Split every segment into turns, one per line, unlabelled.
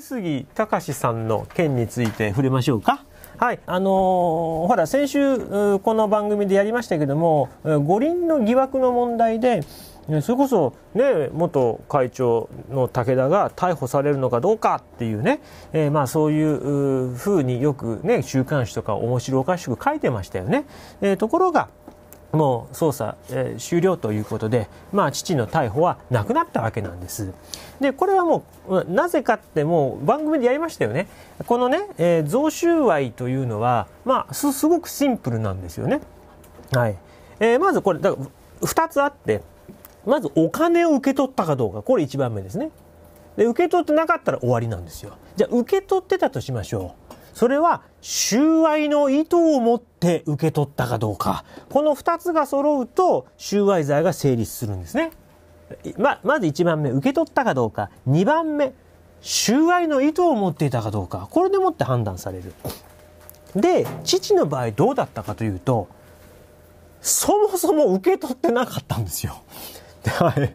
上杉隆さんの件について触れましょうか。はい、あのー、ほら、先週、この番組でやりましたけども、五輪の疑惑の問題で、それこそ、ね、元会長の武田が逮捕されるのかどうかっていうね、えー、まあそういうふうによくね、週刊誌とか面白おかしく書いてましたよね。えー、ところが、もう捜査、えー、終了ということで、まあ、父の逮捕はなくなったわけなんです。で、これはもう、なぜかってもう番組でやりましたよね。このね、えー、贈収賄というのは、まあす、すごくシンプルなんですよね。はい。えー、まずこれ、だから2つあって、まずお金を受け取ったかどうか、これ1番目ですね。で、受け取ってなかったら終わりなんですよ。じゃあ、受け取ってたとしましょう。それは収賄の意図を持って受け取ったかどうか。この2つが揃うと収賄罪が成立するんですね。ま、まず1番目、受け取ったかどうか。2番目、収賄の意図を持っていたかどうか。これでもって判断される。で、父の場合どうだったかというと、そもそも受け取ってなかったんですよ。はい。い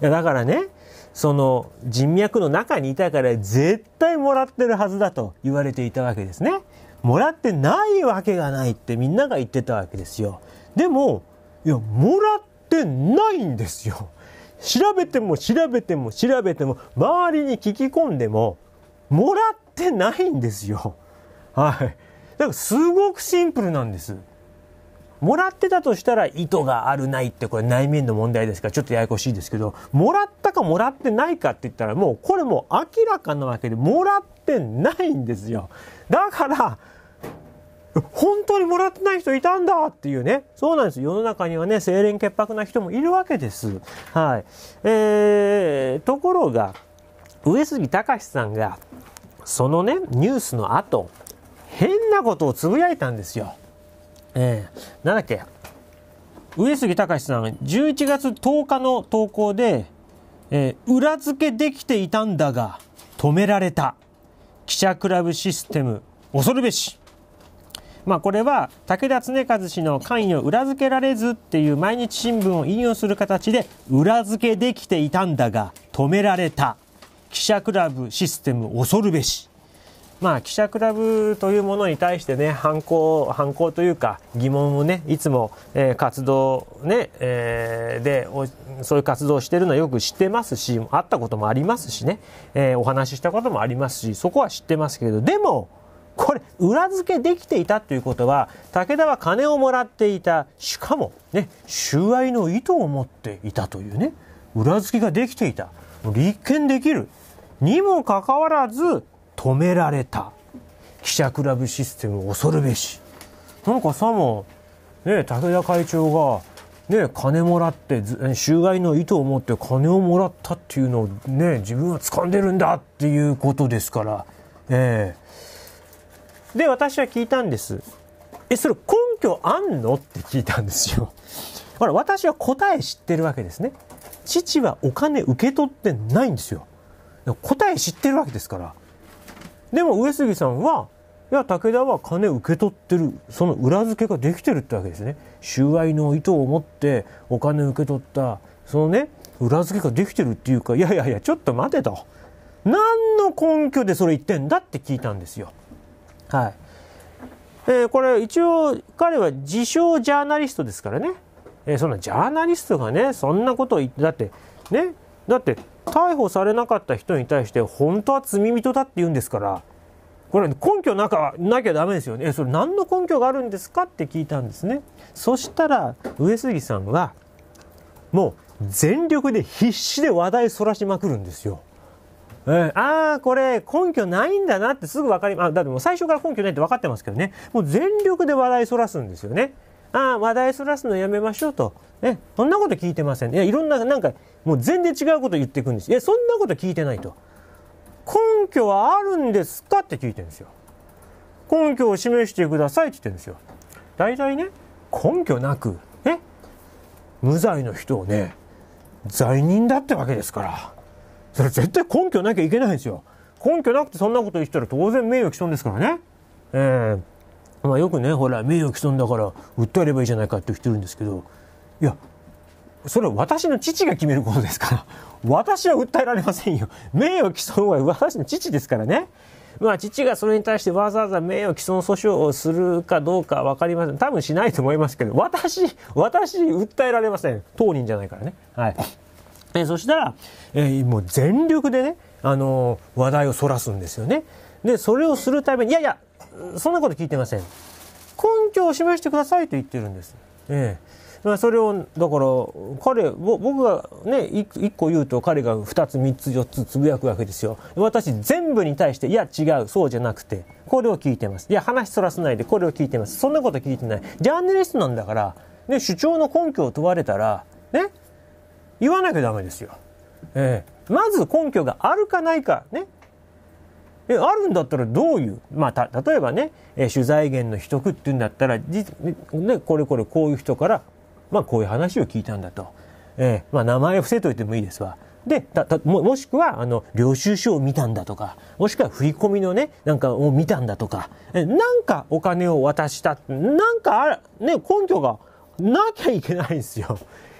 や、だからね、その人脈の中にいたから絶対もらってるはずだと言われていたわけですね。もらってないわけがないってみんなが言ってたわけですよ。でも、いや、もらってないんですよ。調べても調べても調べても、周りに聞き込んでも、もらってないんですよ。はい。だからすごくシンプルなんです。もらってたとしたら意図があるないってこれ内面の問題ですからちょっとややこしいですけど、もらったかもらってないかって言ったらもうこれも明らかなわけでもらってないんですよ。だから、本当にもらってない人いたんだっていうね。そうなんです。世の中にはね、清廉潔白な人もいるわけです。はい。えー、ところが、上杉隆さんが、そのね、ニュースの後、変なことをつぶやいたんですよ。えー、なんだっけ、上杉隆さん、11月10日の投稿で、えー、裏付けできていたんだが、止められた。記者クラブシステム、恐るべし。まあ、これは武田恒和氏の関与を裏付けられずっていう毎日新聞を引用する形で裏付けできていたんだが止められた記者クラブシステム恐るべしまあ、記者クラブというものに対してね、反抗、反抗というか、疑問をね、いつも、えー、活動ね、えー、でそういう活動をしてるのはよく知ってますし、会ったこともありますしね、えー、お話ししたこともありますし、そこは知ってますけれど、でも、これ、裏付けできていたということは、武田は金をもらっていた、しかも、ね、収賄の意図を持っていたというね、裏付けができていた、立件できる。にもかかわらず、止められた記者クラブシステム恐るべしなんかさもね武田会長がね、金もらって収賄の意図を持って金をもらったっていうのを、ね、自分は掴んでるんだっていうことですから、えー、で私は聞いたんですえそれ根拠あんのって聞いたんですよほら私は答え知ってるわけですね父はお金受け取ってないんですよ答え知ってるわけですからでも上杉さんは、いや、武田は金受け取ってる。その裏付けができてるってわけですね。収賄の意図を持ってお金受け取った。そのね、裏付けができてるっていうか、いやいやいや、ちょっと待てと。何の根拠でそれ言ってんだって聞いたんですよ。はい。えー、これ一応彼は自称ジャーナリストですからね。えー、そんなジャーナリストがね、そんなことを言って、だって、ね、だって逮捕されなかった人に対して本当は罪人だって言うんですからこれ根拠なかなきゃダメですよねえそれ何の根拠があるんですかって聞いたんですねそしたら上杉さんはもう全力で必死で話題そらしまくるんですよ、えー、ああこれ根拠ないんだなってすぐ分かりあだってもう最初から根拠ないって分かってますけどねもう全力で話題そらすんですよねああ、話題そらすのやめましょうと。ね、そんなこと聞いてません。いや、いろんな、なんか、もう全然違うこと言っていくんです。いや、そんなこと聞いてないと。根拠はあるんですかって聞いてるんですよ。根拠を示してくださいって言ってるんですよ。大体ね、根拠なく、ね、無罪の人をね、罪人だってわけですから。それ絶対根拠なきゃいけないんですよ。根拠なくてそんなこと言ったら当然名誉毀損ですからね。えーまあ、よくねほら名誉毀損だから訴えればいいじゃないかって言ってるんですけどいやそれは私の父が決めることですから私は訴えられませんよ名誉毀損は私の父ですからねまあ父がそれに対してわざわざ名誉毀損訴訟をするかどうか分かりません多分しないと思いますけど私私訴えられません当人じゃないからねはいえそしたら、えー、もう全力でね、あのー、話題をそらすんですよね。で、それをするために、いやいや、そんなこと聞いてません。根拠を示してくださいと言ってるんです。ええ。まあ、それを、だから、彼、僕がね、1個言うと彼が2つ、3つ、4つつぶやくわけですよ。私、全部に対して、いや、違う、そうじゃなくて、これを聞いてます。いや、話そらさないで、これを聞いてます。そんなこと聞いてない。ジャーナリストなんだから、ね、主張の根拠を問われたら、ね、言わなきゃダメですよ。ええ。まず根拠があるかないか、ね、えあるんだったらどういう、まあ、例えばね、え取材源の秘匿っていうんだったら、ね、これこれこういう人から、まあ、こういう話を聞いたんだと、えー、まあ、名前を伏せといてもいいですわ。でも、もしくは、あの、領収書を見たんだとか、もしくは振り込みのね、なんかを見たんだとか、えなんかお金を渡した、なんかね、根拠がなきゃいけないんですよ。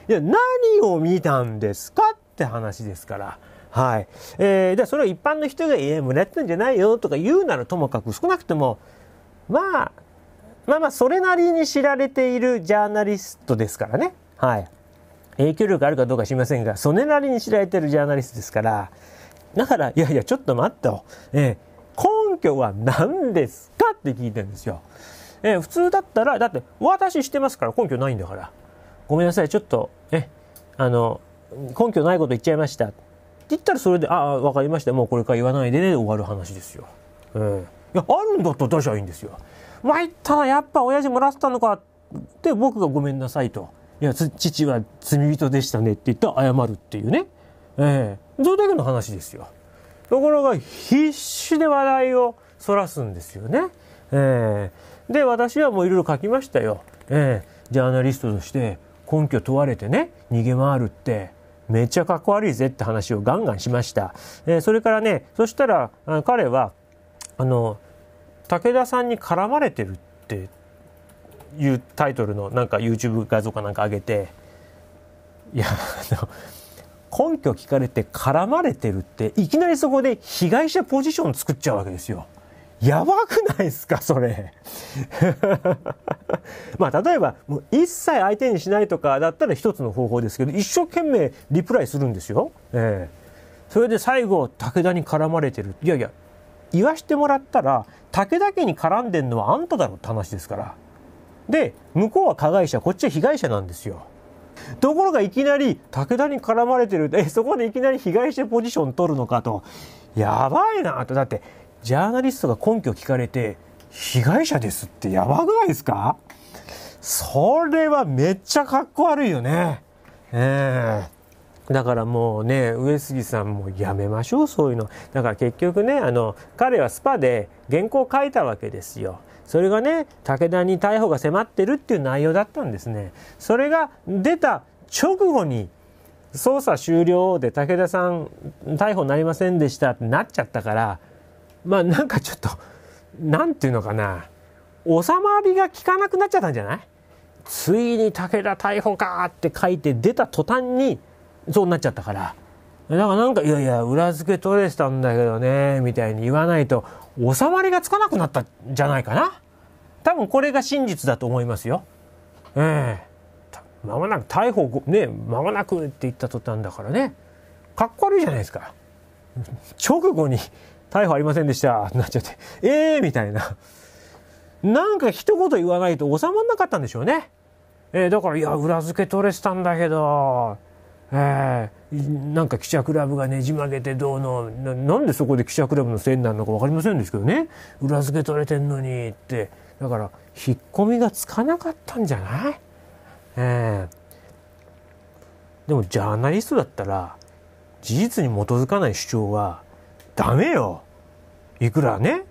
いや、何を見たんですかって話ですから。はいえー、でそれを一般の人が「いやらってんじゃないよ」とか言うならともかく少なくとも、まあ、まあまあそれなりに知られているジャーナリストですからね、はい、影響力あるかどうか知りませんがそれなりに知られてるジャーナリストですからだから「いやいやちょっと待ってよ。えー、根拠は何ですか?」って聞いてるんですよ。えー、普通だったらだって私してますから根拠ないんだからごめんなさいちょっとえあの根拠ないこと言っちゃいました言ったらそれで「ああ分かりましたもうこれから言わないでね」終わる話ですよ。うん、いやあるんだったら出しゃいいんですよ。まいったらやっぱ親父もらったのかって僕が「ごめんなさい」と「いや父は罪人でしたね」って言ったら謝るっていうね、ええー、それだけの話ですよ。ところが必死で話題をそらすんですよね。えー、で私はもういろいろ書きましたよ、えー、ジャーナリストとして根拠問われてね逃げ回るってめっちゃかっこ悪いぜって話をガンガンしました。えー、それからね、そしたら彼は、あの、武田さんに絡まれてるっていうタイトルのなんか YouTube 画像かなんか上げて、いや、あの、根拠聞かれて絡まれてるって、いきなりそこで被害者ポジション作っちゃうわけですよ。やばくないですか、それ。まあ、例えば、もう一切相手にしないとかだったら一つの方法ですけど、一生懸命リプライするんですよ。えー、それで最後、武田に絡まれてる。いやいや、言わしてもらったら、武田家に絡んでんのはあんただろって話ですから。で、向こうは加害者、こっちは被害者なんですよ。ところがいきなり武田に絡まれてるえそこでいきなり被害者ポジション取るのかとやばいなとだってジャーナリストが根拠聞かれて、被害者ですってやばくないですかそれはめっちゃかっこ悪いよね。ええーだからもうね、上杉さんもやめましょう、そういうの。だから結局ね、あの、彼はスパで原稿を書いたわけですよ。それがね、武田に逮捕が迫ってるっていう内容だったんですね。それが出た直後に、捜査終了で武田さん逮捕なりませんでしたってなっちゃったから、まあなんかちょっと何て言うのかな収まりが効かなくなっちゃったんじゃないついに武田逮捕かって書いて出た途端にそうなっちゃったから。だからなんか、いやいや、裏付け取れてたんだけどね、みたいに言わないと、収まりがつかなくなったんじゃないかな。多分これが真実だと思いますよ。ええー、まもなく逮捕、ね、まもなくって言った途端だからね。かっこ悪いじゃないですか。直後に逮捕ありませんでしたってなっちゃって、えーみたいな。なんか一言言わないと収まんなかったんでしょうね。えー、だから、いや、裏付け取れてたんだけど、えー、なんか記者クラブがねじ曲げてどうのな、なんでそこで記者クラブのせいになるのか分かりませんですけどね、裏付け取れてんのにって、だから、引っ込みがつかなかったんじゃないえー、でも、ジャーナリストだったら、事実に基づかない主張は、ダメよいくらね、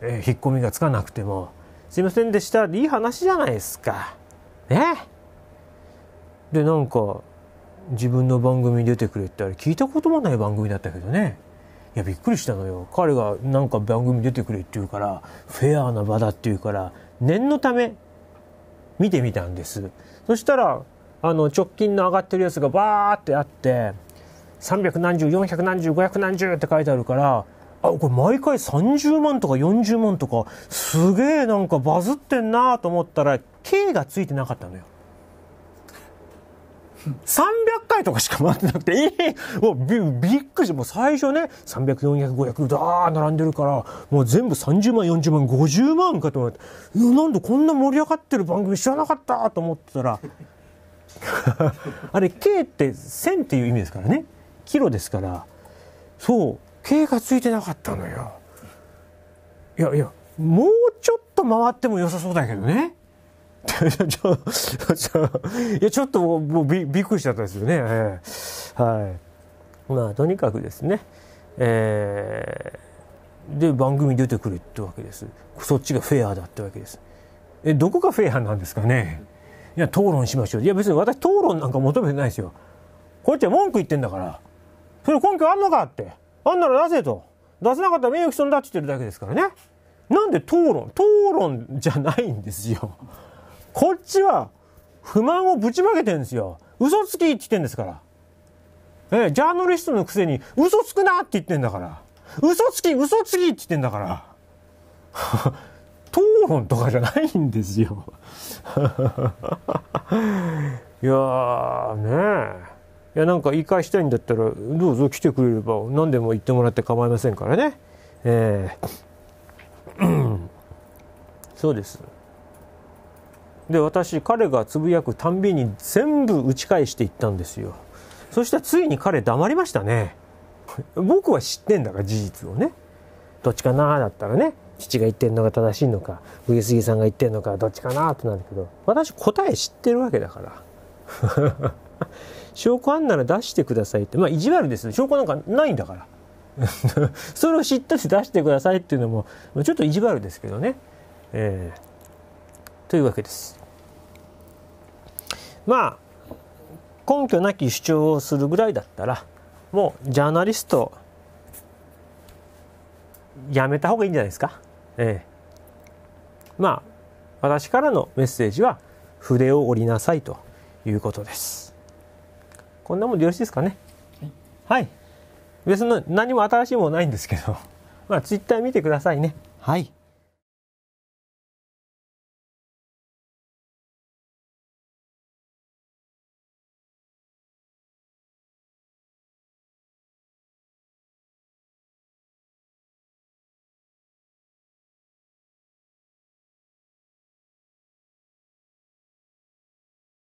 えー、引っ込みがつかなくてもすいませんでしたいい話じゃないですかねでなんか自分の番組に出てくれってあれ聞いたこともない番組だったけどねいやびっくりしたのよ彼がなんか番組出てくれって言うからフェアな場だって言うから念のため見てみたんですそしたらあの直近の上がってるやつがバーってあって300何十、400何十、500何十って書いてあるから、あ、これ毎回30万とか40万とか、すげえなんかバズってんなと思ったら、K がついてなかったのよ。300回とかしか回ってなくて、ええもうびびっくりして、もう最初ね、300、400、500、だー並んでるから、もう全部30万、40万、50万かと思って、いや、なんでこんな盛り上がってる番組知らなかったと思ってたら、あれ、K って1000っていう意味ですからね。キロですからそう毛がついてなかったのよいやいやもうちょっと回っても良さそうだけどね いやちょっともうびびっくりしちゃったですよね、えー、はいまあとにかくですねえー、で番組出てくるってわけですそっちがフェアだってわけですえどこがフェアなんですかねいや討論しましょういや別に私討論なんか求めてないですよこっちは文句言ってんだからそれ根拠あんのかって。あんなら出せと。出せなかったら名誉毀損だって言ってるだけですからね。なんで討論討論じゃないんですよ。こっちは不満をぶちまけてるんですよ。嘘つきって言ってんですから。ええ、ジャーナリストのくせに嘘つくなって言ってんだから。嘘つき、嘘つきって言ってんだから。討論とかじゃないんですよ。いやーねえ。いやなんか言い返したいんだったらどうぞ来てくれれば何でも言ってもらって構いませんからねええー、そうですで私彼がつぶやくたんびに全部打ち返していったんですよそしたらついに彼黙りましたね僕は知ってんだから事実をねどっちかなだったらね父が言ってんのが正しいのか上杉さんが言ってんのかどっちかなってなるけど私答え知ってるわけだから証拠あんなら出してくださいって、まあ、意地悪です証拠なんかないんだから。それを知ったし出してくださいっていうのも、ちょっと意地悪ですけどね。えー、というわけです。まあ、根拠なき主張をするぐらいだったら、もうジャーナリスト、やめた方がいいんじゃないですか。えー、まあ、私からのメッセージは、筆を折りなさいということです。こんなもんでよろしいですかね。はい。別の何も新しいものないんですけど、まあ、ツイッター見てくださいね。はい。